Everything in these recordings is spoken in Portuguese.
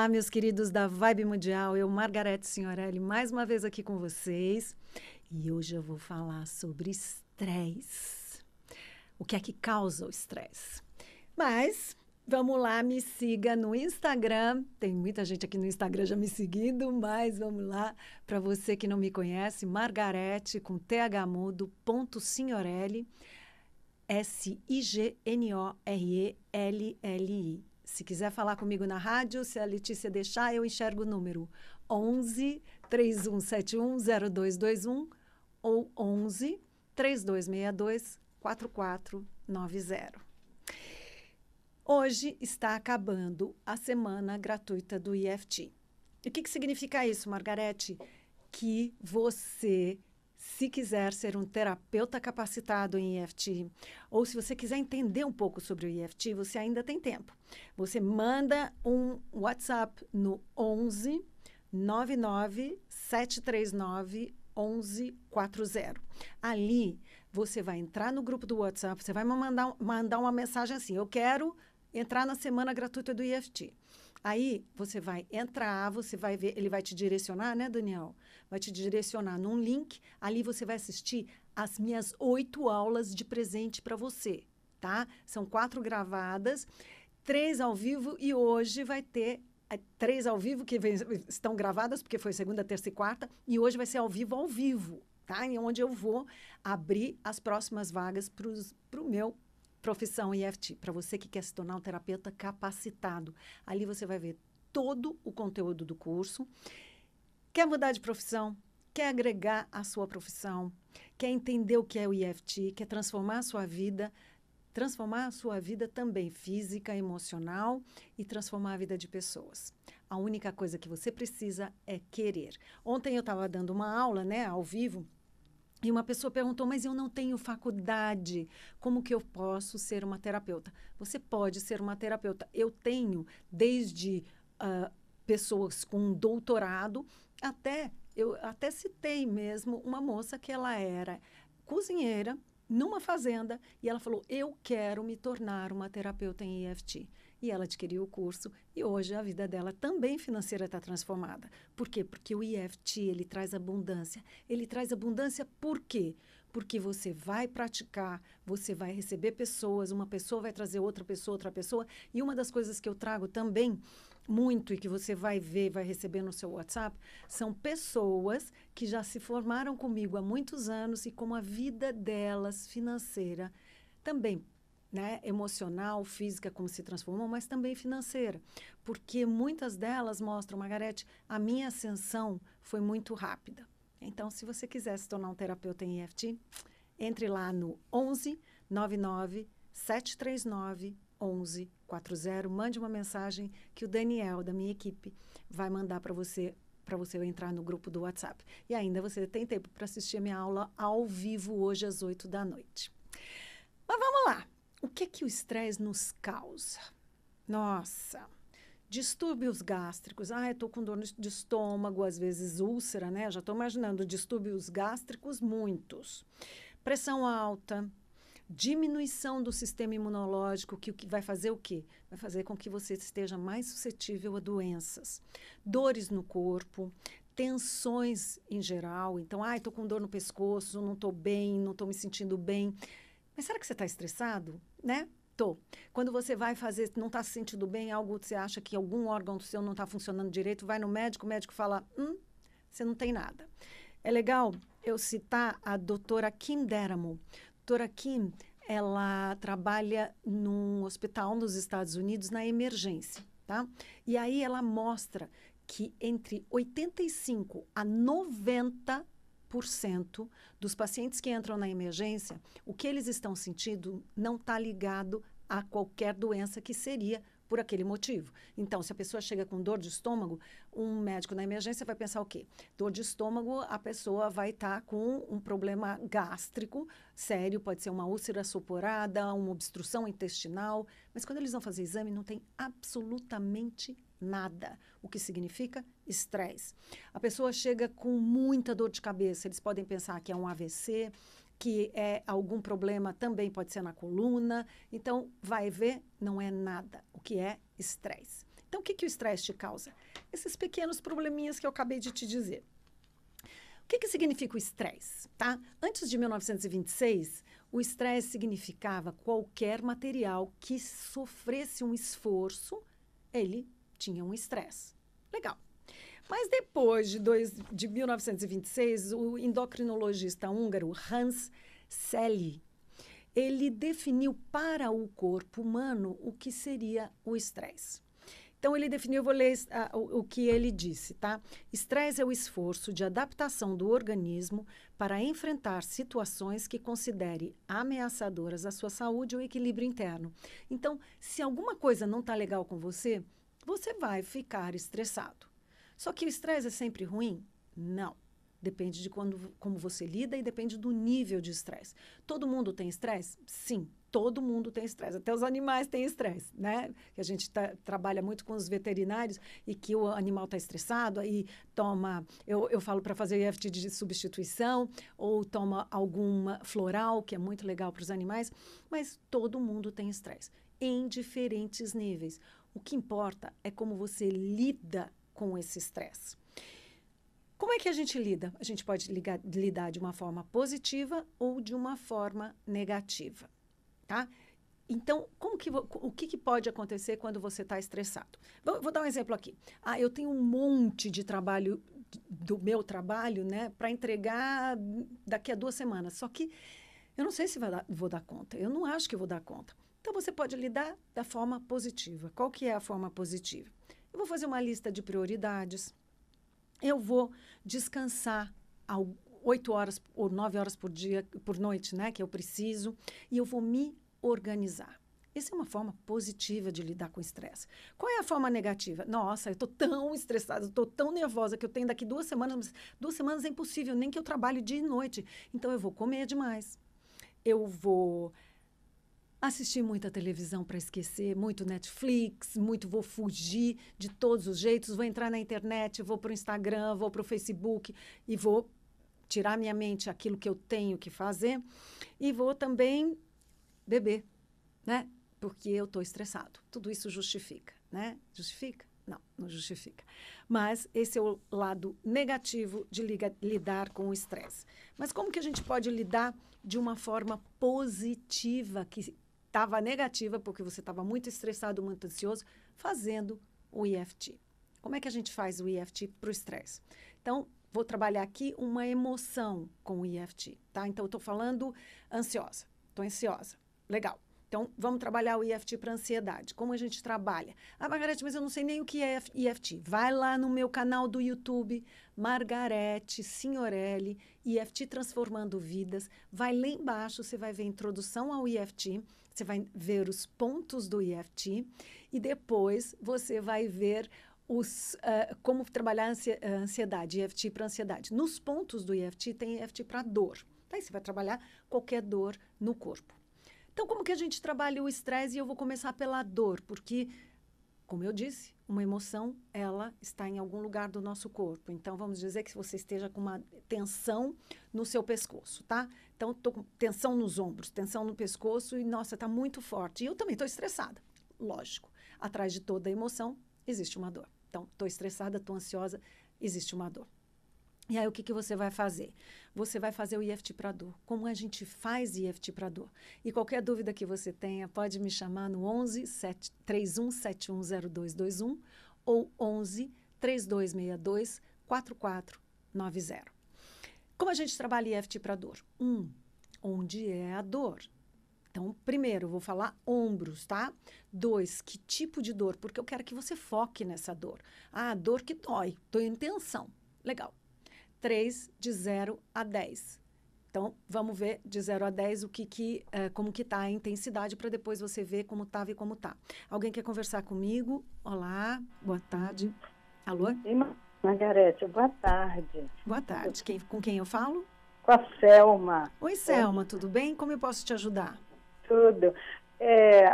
Olá, meus queridos da Vibe Mundial. Eu, Margarete Signorelli, mais uma vez aqui com vocês. E hoje eu vou falar sobre estresse. O que é que causa o estresse? Mas vamos lá, me siga no Instagram. Tem muita gente aqui no Instagram já me seguindo, mas vamos lá. Para você que não me conhece, Margarete com TH mudo, ponto Signorelli, S-I-G-N-O-R-E-L-L-I. Se quiser falar comigo na rádio, se a Letícia deixar, eu enxergo o número 11 3171 0221 ou 11 3262 4490. Hoje está acabando a semana gratuita do IFT. E o que, que significa isso, Margarete? Que você se quiser ser um terapeuta capacitado em EFT, ou se você quiser entender um pouco sobre o EFT, você ainda tem tempo. Você manda um WhatsApp no 11 99 739 1140. Ali você vai entrar no grupo do WhatsApp, você vai mandar, mandar uma mensagem assim: Eu quero entrar na semana gratuita do EFT. Aí você vai entrar, você vai ver, ele vai te direcionar, né, Daniel? Vai te direcionar num link. Ali você vai assistir as minhas oito aulas de presente para você, tá? São quatro gravadas, três ao vivo e hoje vai ter é, três ao vivo que vem, estão gravadas porque foi segunda, terça e quarta e hoje vai ser ao vivo, ao vivo, tá? E é onde eu vou abrir as próximas vagas para o pro meu Profissão EFT, para você que quer se tornar um terapeuta capacitado. Ali você vai ver todo o conteúdo do curso. Quer mudar de profissão? Quer agregar à sua profissão? Quer entender o que é o EFT? Quer transformar a sua vida? transformar a sua vida também física, emocional e transformar a vida de pessoas. A única coisa que você precisa é querer. Ontem eu estava dando uma aula, né, ao vivo, e uma pessoa perguntou, mas eu não tenho faculdade, como que eu posso ser uma terapeuta? Você pode ser uma terapeuta. Eu tenho desde uh, pessoas com doutorado até, eu até citei mesmo uma moça que ela era cozinheira numa fazenda e ela falou, eu quero me tornar uma terapeuta em EFT e ela adquiriu o curso e hoje a vida dela também financeira está transformada. Por quê? Porque o EFT, ele traz abundância. Ele traz abundância por quê? Porque você vai praticar, você vai receber pessoas, uma pessoa vai trazer outra pessoa, outra pessoa. E uma das coisas que eu trago também muito e que você vai ver, vai receber no seu WhatsApp, são pessoas que já se formaram comigo há muitos anos e como a vida delas financeira também né, emocional, física, como se transformou, mas também financeira. Porque muitas delas mostram, Margarete, a minha ascensão foi muito rápida. Então, se você quiser se tornar um terapeuta em EFT, entre lá no 11 99 739 1140, mande uma mensagem que o Daniel da minha equipe vai mandar para você para você entrar no grupo do WhatsApp. E ainda você tem tempo para assistir a minha aula ao vivo hoje às 8 da noite. Mas vamos lá o que, é que o estresse nos causa? Nossa, distúrbios gástricos. Ah, eu estou com dor de estômago, às vezes úlcera, né? Já estou imaginando distúrbios gástricos muitos. Pressão alta, diminuição do sistema imunológico, que, que vai fazer o quê? Vai fazer com que você esteja mais suscetível a doenças. Dores no corpo, tensões em geral. Então, ah, estou com dor no pescoço, não estou bem, não estou me sentindo bem. Mas será que você está estressado? né? Tô. Quando você vai fazer, não está se sentindo bem, algo você acha que algum órgão do seu não está funcionando direito, vai no médico, o médico fala, hum, você não tem nada. É legal eu citar a doutora Kim Deramo. Doutora Kim, ela trabalha num hospital nos Estados Unidos na emergência, tá? E aí ela mostra que entre 85 a 90 90% dos pacientes que entram na emergência, o que eles estão sentindo não está ligado a qualquer doença que seria por aquele motivo. Então, se a pessoa chega com dor de estômago, um médico na emergência vai pensar o quê? Dor de estômago, a pessoa vai estar tá com um problema gástrico sério, pode ser uma úlcera suporada, uma obstrução intestinal, mas quando eles vão fazer exame, não tem absolutamente nada, o que significa estresse. A pessoa chega com muita dor de cabeça, eles podem pensar que é um AVC, que é algum problema também pode ser na coluna. Então, vai ver, não é nada, o que é estresse. Então, o que, que o estresse te causa? Esses pequenos probleminhas que eu acabei de te dizer. O que, que significa o estresse? Tá? Antes de 1926, o estresse significava qualquer material que sofresse um esforço, ele tinha um estresse. Legal. Mas depois de, dois, de 1926, o endocrinologista húngaro Hans Selye, ele definiu para o corpo humano o que seria o estresse. Então, ele definiu, vou ler uh, o, o, que ele disse, tá? Estresse é o esforço de adaptação do organismo para enfrentar situações que considere ameaçadoras à sua saúde ou equilíbrio interno. Então, se alguma coisa não está legal com você, você vai ficar estressado. Só que o estresse é sempre ruim? Não. Depende de quando, como você lida e depende do nível de estresse. Todo mundo tem estresse? Sim, todo mundo tem estresse. Até os animais têm estresse, né? Que a gente tá, trabalha muito com os veterinários e que o animal está estressado, aí toma, eu, eu falo para fazer EFT de substituição, ou toma alguma floral, que é muito legal para os animais, mas todo mundo tem estresse, em diferentes níveis. O que importa é como você lida com esse estresse. Como é que a gente lida? A gente pode ligar, lidar de uma forma positiva ou de uma forma negativa, tá? Então, como que, o que, que pode acontecer quando você está estressado? Vou, vou, dar um exemplo aqui. Ah, eu tenho um monte de trabalho, do meu trabalho, né, para entregar daqui a duas semanas. Só que eu não sei se dar, vou dar conta. Eu não acho que vou dar conta. Então você pode lidar da forma positiva. Qual que é a forma positiva? Eu vou fazer uma lista de prioridades. Eu vou descansar oito horas ou nove horas por dia, por noite, né, que eu preciso, e eu vou me organizar. Essa é uma forma positiva de lidar com o estresse. Qual é a forma negativa? Nossa, eu estou tão estressada, estou tão nervosa que eu tenho daqui duas semanas. Duas semanas é impossível, nem que eu trabalhe dia e noite. Então eu vou comer demais. Eu vou Assisti muita televisão para esquecer, muito Netflix, muito vou fugir de todos os jeitos, vou entrar na internet, vou para o Instagram, vou para o Facebook e vou tirar minha mente aquilo que eu tenho que fazer e vou também beber, né? Porque eu estou estressado. Tudo isso justifica, né? Justifica? Não, não justifica. Mas esse é o lado negativo de liga, lidar com o estresse. Mas como que a gente pode lidar de uma forma positiva que estava negativa, porque você estava muito estressado, muito ansioso, fazendo o EFT. Como é que a gente faz o EFT para o estresse? Então, vou trabalhar aqui uma emoção com o EFT, tá? Então, eu estou falando ansiosa, estou ansiosa, legal. Então, vamos trabalhar o EFT para ansiedade. Como a gente trabalha? Ah, Margarete, mas eu não sei nem o que é EFT. Vai lá no meu canal do YouTube, Margarete Signorelli, EFT Transformando Vidas. Vai lá embaixo, você vai ver a introdução ao EFT você vai ver os pontos do EFT e depois você vai ver os, uh, como trabalhar a ansiedade, EFT para ansiedade. Nos pontos do EFT tem EFT para dor. Aí tá? você vai trabalhar qualquer dor no corpo. Então, como que a gente trabalha o estresse? E eu vou começar pela dor, porque, como eu disse, uma emoção, ela está em algum lugar do nosso corpo. Então, vamos dizer que você esteja com uma tensão no seu pescoço, tá? Então, estou com tensão nos ombros, tensão no pescoço e, nossa, está muito forte. E eu também estou estressada, lógico. Atrás de toda emoção existe uma dor. Então, estou estressada, estou ansiosa, existe uma dor. E aí, o que, que você vai fazer? Você vai fazer o IFT para dor. Como a gente faz IFT para dor? E qualquer dúvida que você tenha, pode me chamar no 11 7, 31710221 ou 11 3262 4490. Como a gente trabalha IFT para dor? Um, onde é a dor? Então, primeiro, eu vou falar ombros, tá? Dois, que tipo de dor? Porque eu quero que você foque nessa dor. Ah, dor que dói. tô em tensão. Legal. 3 de 0 a 10. Então, vamos ver de 0 a 10 o que, que eh, como que está a intensidade para depois você ver como estava e como está. Alguém quer conversar comigo? Olá, boa tarde. Alô? Margarete, boa tarde. Boa tarde. Quem, com quem eu falo? Com a Selma. Oi, Selma, tudo bem? Como eu posso te ajudar? Tudo. É,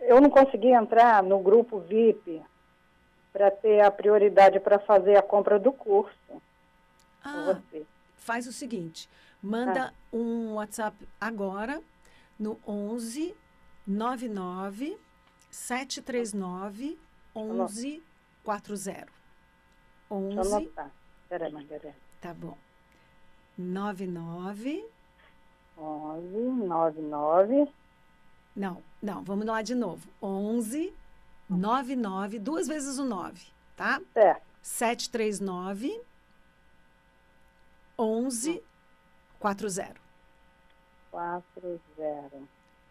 eu não consegui entrar no grupo VIP para ter a prioridade para fazer a compra do curso ah, você. Faz o seguinte, manda tá. um WhatsApp agora no 11 99 739 1140. 11 Peraí, Margarida. Tá bom. 99 11 99 Não, não, vamos lá de novo. 11 99, duas vezes o 9, tá? Certo. É. 739 11 40. 40.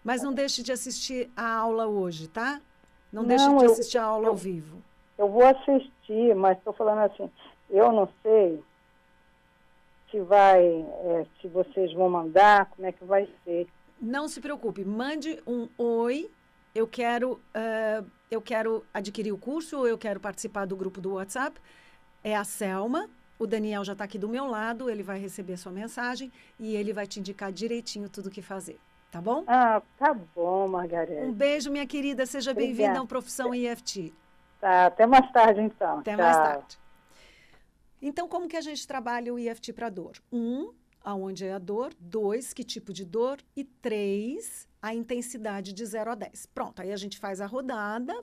Mas não deixe de assistir a aula hoje, tá? Não, não deixe de assistir eu, a aula eu, ao vivo. Eu vou assistir, mas estou falando assim, eu não sei se vai, é, se vocês vão mandar, como é que vai ser. Não se preocupe, mande um oi. Eu quero, uh, eu quero adquirir o curso ou eu quero participar do grupo do WhatsApp. É a Selma, o Daniel já está aqui do meu lado, ele vai receber a sua mensagem e ele vai te indicar direitinho tudo o que fazer. Tá bom? Ah, tá bom, Margareth. Um beijo, minha querida. Seja bem-vinda ao Profissão IFT. Tá, até mais tarde, então. Até Tchau. mais tarde. Então, como que a gente trabalha o IFT para dor? Um, aonde é a dor. Dois, que tipo de dor. E três, a intensidade de 0 a 10. Pronto, aí a gente faz a rodada.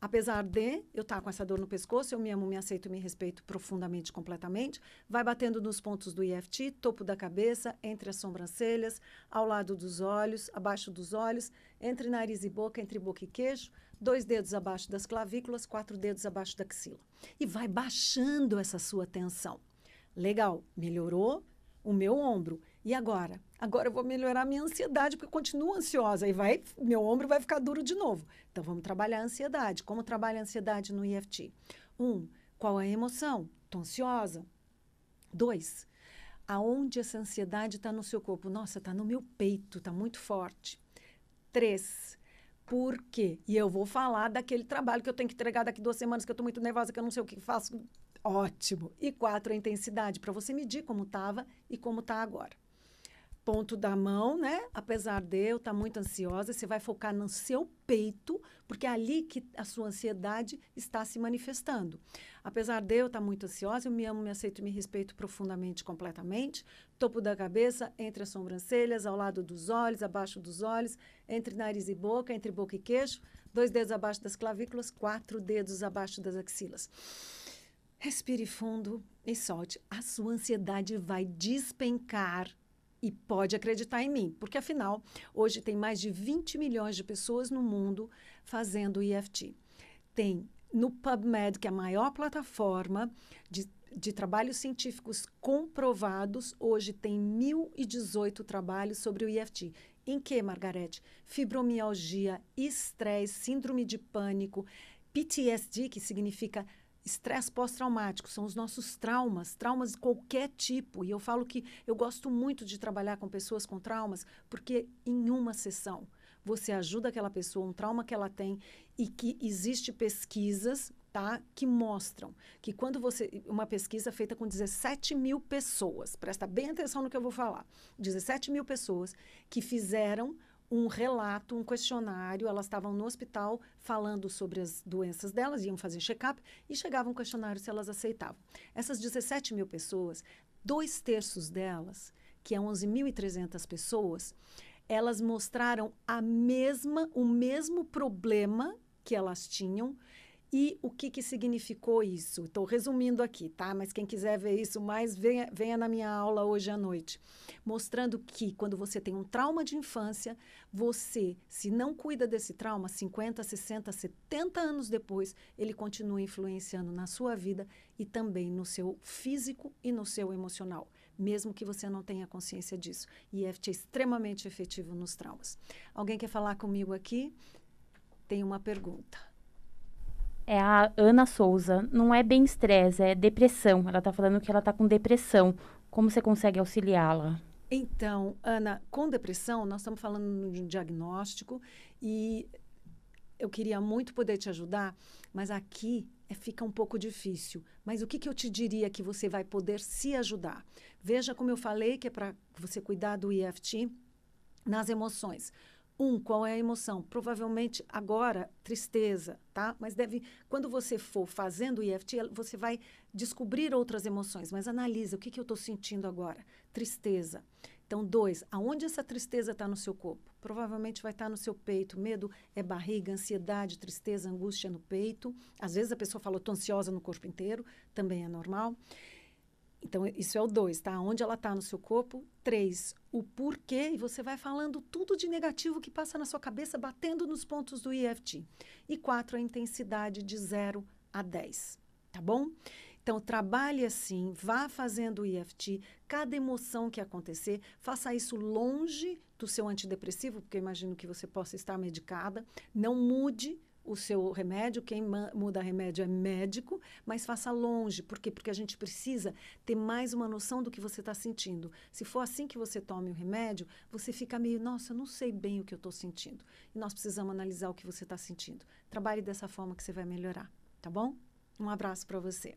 Apesar de eu estar tá com essa dor no pescoço, eu me amo, me aceito, me respeito profundamente, completamente. Vai batendo nos pontos do EFT, topo da cabeça, entre as sobrancelhas, ao lado dos olhos, abaixo dos olhos, entre nariz e boca, entre boca e queixo, dois dedos abaixo das clavículas, quatro dedos abaixo da axila. E vai baixando essa sua tensão. Legal, melhorou o meu ombro. E agora? Agora eu vou melhorar a minha ansiedade, porque eu continuo ansiosa e vai, meu ombro vai ficar duro de novo. Então vamos trabalhar a ansiedade. Como trabalha a ansiedade no EFT? Um, qual é a emoção? Estou ansiosa. Dois, aonde essa ansiedade está no seu corpo? Nossa, está no meu peito, está muito forte. Três, por quê? E eu vou falar daquele trabalho que eu tenho que entregar daqui duas semanas, que eu estou muito nervosa, que eu não sei o que faço. Ótimo. E quatro, a intensidade, para você medir como estava e como está agora ponto da mão, né? Apesar de eu estar tá muito ansiosa, você vai focar no seu peito, porque é ali que a sua ansiedade está se manifestando. Apesar de eu estar tá muito ansiosa, eu me amo, me aceito, me respeito profundamente, completamente. Topo da cabeça, entre as sobrancelhas, ao lado dos olhos, abaixo dos olhos, entre nariz e boca, entre boca e queixo, dois dedos abaixo das clavículas, quatro dedos abaixo das axilas. Respire fundo e solte. A sua ansiedade vai despencar e pode acreditar em mim, porque afinal, hoje tem mais de 20 milhões de pessoas no mundo fazendo EFT. Tem no PubMed, que é a maior plataforma de, de trabalhos científicos comprovados, hoje tem 1.018 trabalhos sobre o EFT. Em que, Margarete? Fibromialgia, estresse, síndrome de pânico, PTSD, que significa Estresse pós-traumático são os nossos traumas, traumas de qualquer tipo. E eu falo que eu gosto muito de trabalhar com pessoas com traumas, porque em uma sessão você ajuda aquela pessoa, um trauma que ela tem e que existe pesquisas tá, que mostram que quando você. Uma pesquisa feita com 17 mil pessoas, presta bem atenção no que eu vou falar. 17 mil pessoas que fizeram um relato, um questionário. Elas estavam no hospital falando sobre as doenças delas, iam fazer check-up e chegava um questionário se elas aceitavam. Essas 17 mil pessoas, dois terços delas, que é 11.300 pessoas, elas mostraram a mesma, o mesmo problema que elas tinham e o que, que significou isso? Estou resumindo aqui, tá? Mas quem quiser ver isso mais, venha, venha na minha aula hoje à noite. Mostrando que quando você tem um trauma de infância, você, se não cuida desse trauma, 50, 60, 70 anos depois, ele continua influenciando na sua vida e também no seu físico e no seu emocional, mesmo que você não tenha consciência disso. E é extremamente efetivo nos traumas. Alguém quer falar comigo aqui? Tem uma pergunta é a Ana Souza. Não é bem estresse, é depressão. Ela está falando que ela está com depressão. Como você consegue auxiliá-la? Então, Ana, com depressão, nós estamos falando de um diagnóstico e eu queria muito poder te ajudar, mas aqui é, fica um pouco difícil. Mas o que, que eu te diria que você vai poder se ajudar? Veja como eu falei que é para você cuidar do EFT nas emoções. Um, qual é a emoção? Provavelmente agora, tristeza, tá? Mas deve, quando você for fazendo o EFT, você vai descobrir outras emoções, mas analisa o que, que eu estou sentindo agora. Tristeza. Então, dois, aonde essa tristeza está no seu corpo? Provavelmente vai estar tá no seu peito. Medo é barriga, ansiedade, tristeza, angústia no peito. Às vezes a pessoa fala, estou ansiosa no corpo inteiro, também é normal. Então, isso é o dois, tá? Onde ela está no seu corpo. Três, o porquê. E você vai falando tudo de negativo que passa na sua cabeça, batendo nos pontos do EFT. E quatro, a intensidade de zero a dez, tá bom? Então, trabalhe assim, vá fazendo o EFT, cada emoção que acontecer, faça isso longe do seu antidepressivo, porque eu imagino que você possa estar medicada. Não mude o seu remédio, quem muda remédio é médico, mas faça longe. Por quê? Porque a gente precisa ter mais uma noção do que você está sentindo. Se for assim que você tome o remédio, você fica meio, nossa, eu não sei bem o que eu estou sentindo. E nós precisamos analisar o que você está sentindo. Trabalhe dessa forma que você vai melhorar, tá bom? Um abraço para você.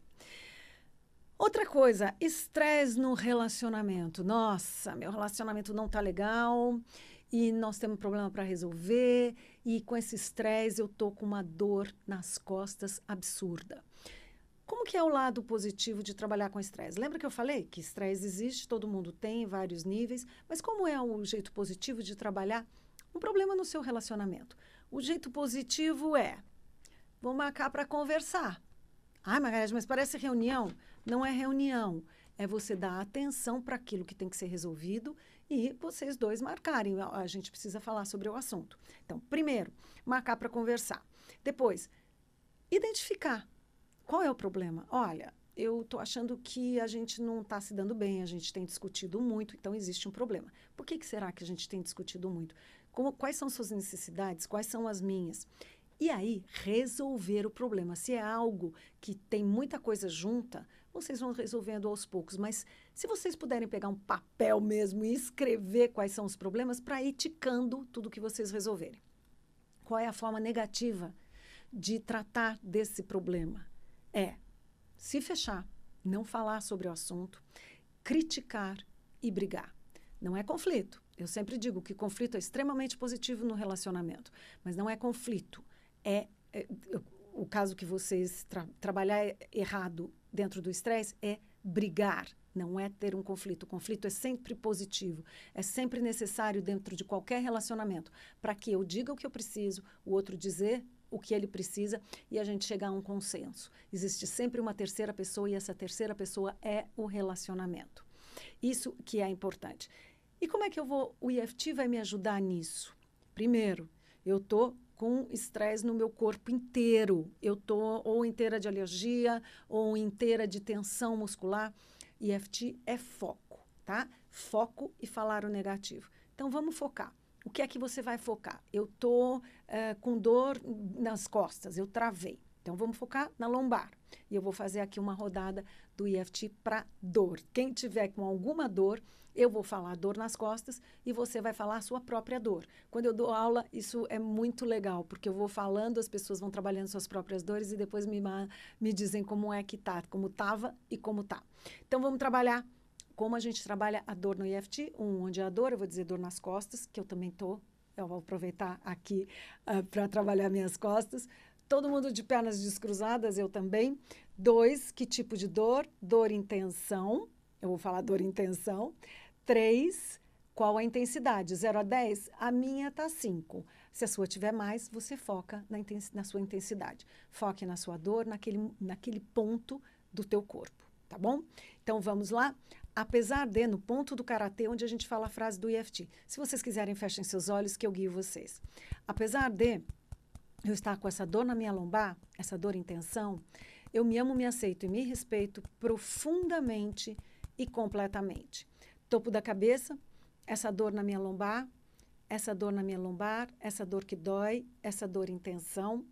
Outra coisa, estresse no relacionamento. Nossa, meu relacionamento não tá legal e nós temos um problema para resolver e com esse estresse eu tô com uma dor nas costas absurda. Como que é o lado positivo de trabalhar com estresse? Lembra que eu falei que estresse existe, todo mundo tem em vários níveis, mas como é o jeito positivo de trabalhar um problema no seu relacionamento? O jeito positivo é vou marcar para conversar. Ai, Margareth, mas parece reunião. Não é reunião. É você dar atenção para aquilo que tem que ser resolvido e vocês dois marcarem. A gente precisa falar sobre o assunto. Então, primeiro, marcar para conversar. Depois, identificar qual é o problema. Olha, eu estou achando que a gente não está se dando bem, a gente tem discutido muito, então existe um problema. Por que, que será que a gente tem discutido muito? Como, quais são suas necessidades? Quais são as minhas? E aí, resolver o problema. Se é algo que tem muita coisa junta, vocês vão resolvendo aos poucos. Mas se vocês puderem pegar um papel mesmo e escrever quais são os problemas, para ir ticando tudo que vocês resolverem. Qual é a forma negativa de tratar desse problema? É se fechar, não falar sobre o assunto, criticar e brigar. Não é conflito. Eu sempre digo que conflito é extremamente positivo no relacionamento, mas não é conflito. É, é o caso que vocês tra trabalhar é errado dentro do estresse é brigar, não é ter um conflito. O conflito é sempre positivo, é sempre necessário dentro de qualquer relacionamento para que eu diga o que eu preciso, o outro dizer o que ele precisa e a gente chegar a um consenso. Existe sempre uma terceira pessoa e essa terceira pessoa é o relacionamento. Isso que é importante. E como é que eu vou? O IFT vai me ajudar nisso? Primeiro, eu estou com estresse no meu corpo inteiro. Eu tô ou inteira de alergia ou inteira de tensão muscular. EFT é foco, tá? Foco e falar o negativo. Então vamos focar. O que é que você vai focar? Eu tô eh, com dor nas costas, eu travei então vamos focar na lombar. E eu vou fazer aqui uma rodada do EFT para dor. Quem tiver com alguma dor, eu vou falar dor nas costas e você vai falar a sua própria dor. Quando eu dou aula, isso é muito legal, porque eu vou falando, as pessoas vão trabalhando suas próprias dores e depois me, me dizem como é que tá, como tava e como tá. Então vamos trabalhar como a gente trabalha a dor no EFT, um onde é a dor, eu vou dizer dor nas costas, que eu também tô eu vou aproveitar aqui uh, ah, para trabalhar minhas costas todo mundo de pernas descruzadas, eu também. Dois, que tipo de dor? Dor intenção. Eu vou falar dor intenção. Três, qual a intensidade? 0 a 10? A minha tá 5. Se a sua tiver mais, você foca na, na, sua intensidade. Foque na sua dor, naquele, naquele ponto do teu corpo, tá bom? Então, vamos lá? Apesar de, no ponto do Karatê, onde a gente fala a frase do EFT. Se vocês quiserem, fechem seus olhos que eu guio vocês. Apesar de eu estar com essa dor na minha lombar, essa dor em tensão, eu me amo, me aceito e me respeito profundamente e completamente. Topo da cabeça, essa dor na minha lombar, essa dor na minha lombar, essa dor que dói, essa dor em tensão.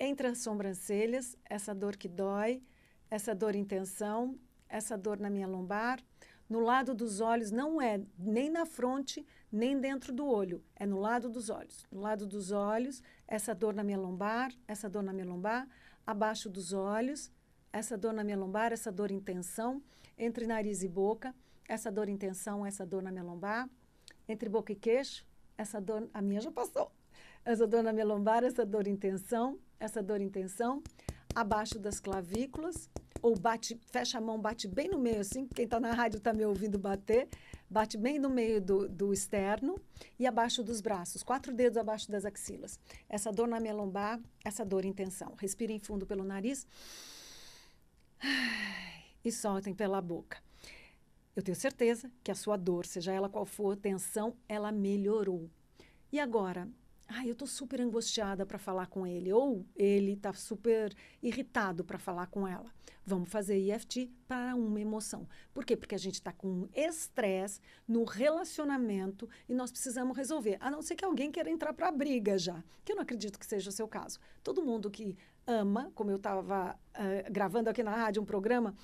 Entre as sobrancelhas, essa dor que dói, essa dor em tensão, essa dor na minha lombar no lado dos olhos não é nem na fronte, nem dentro do olho, é no lado dos olhos. No lado dos olhos, essa dor na minha lombar, essa dor na minha lombar, abaixo dos olhos, essa dor na minha lombar, essa dor em tensão, entre nariz e boca, essa dor em tensão, essa dor na minha lombar, entre boca e queixo, essa dor, a minha já passou. Essa dor na minha lombar, essa dor em tensão, essa dor em tensão, abaixo das clavículas, ou bate, fecha a mão, bate bem no meio, assim, quem está na rádio está me ouvindo bater, bate bem no meio do, do externo e abaixo dos braços, quatro dedos abaixo das axilas. Essa dor na minha lombar, essa dor em tensão. em fundo pelo nariz e soltem pela boca. Eu tenho certeza que a sua dor, seja ela qual for, tensão, ela melhorou. E agora, ah, eu estou super angustiada para falar com ele ou ele está super irritado para falar com ela. Vamos fazer EFT para uma emoção. Por quê? Porque a gente está com estresse no relacionamento e nós precisamos resolver. A não ser que alguém queira entrar para a briga já, que eu não acredito que seja o seu caso. Todo mundo que ama, como eu estava uh, eh, gravando aqui na rádio um programa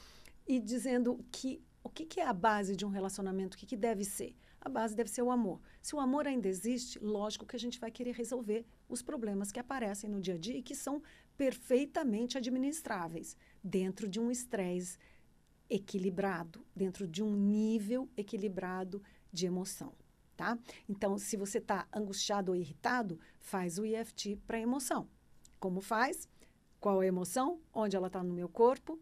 e dizendo que o que, que é a base de um relacionamento, o que, que deve ser a base deve ser o amor. Se o amor ainda existe, lógico que a gente vai querer resolver os problemas que aparecem no dia a dia e que são perfeitamente administráveis dentro de um estresse equilibrado, dentro de um nível equilibrado de emoção. Tá? Então, se você está angustiado ou irritado, faz o EFT para emoção. Como faz? Qual é a emoção? Onde ela está no meu corpo?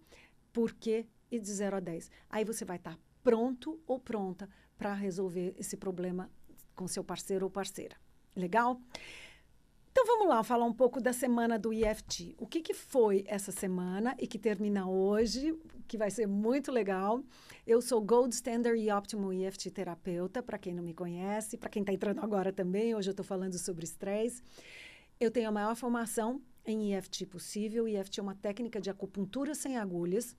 Por quê? E de 0 a 10. Aí você vai estar tá pronto ou pronta para resolver esse problema com seu parceiro ou parceira. Legal? Então vamos lá falar um pouco da semana do EFT. O que, que foi essa semana e que termina hoje, que vai ser muito legal. Eu sou Gold Standard e Optimal EFT terapeuta, para quem não me conhece, para quem está entrando agora também, hoje eu estou falando sobre estresse. Eu tenho a maior formação em EFT possível. EFT é uma técnica de acupuntura sem agulhas,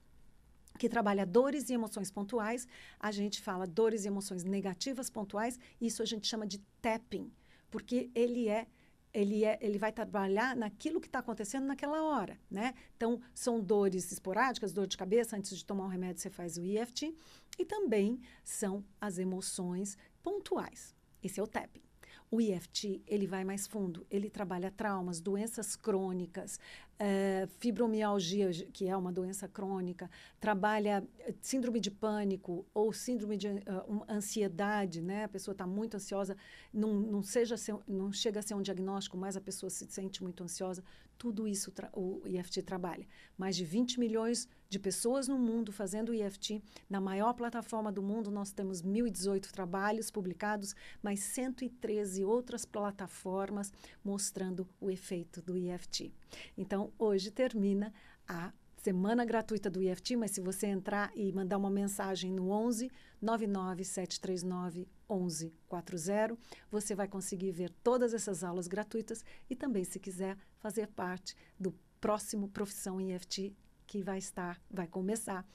que trabalha dores e emoções pontuais, a gente fala dores e emoções negativas pontuais, isso a gente chama de tapping, porque ele é ele, é, ele vai trabalhar naquilo que está acontecendo naquela hora, né? Então, são dores esporádicas, dor de cabeça, antes de tomar um remédio você faz o EFT, e também são as emoções pontuais. Esse é o tapping. O EFT, ele vai mais fundo, ele trabalha traumas, doenças crônicas, é, fibromialgia, que é uma doença crônica, trabalha eh, síndrome de pânico ou síndrome de uh, ansiedade, né? A pessoa está muito ansiosa, não, não, seja ser, não chega a ser um diagnóstico, mas a pessoa se sente muito ansiosa. Tudo isso o IFT trabalha. Mais de 20 milhões de de pessoas no mundo fazendo EFT. Na maior plataforma do mundo, nós temos 1.018 trabalhos publicados, mais 113 outras plataformas mostrando o efeito do EFT. Então, hoje termina a semana gratuita do EFT, mas se você entrar e mandar uma mensagem no 11 99739 1140, você vai conseguir ver todas essas aulas gratuitas e também, se quiser, fazer parte do próximo Profissão EFT que vai estar, vai começar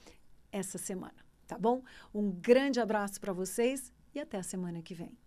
essa semana, tá bom? Um grande abraço para vocês e até a semana que vem.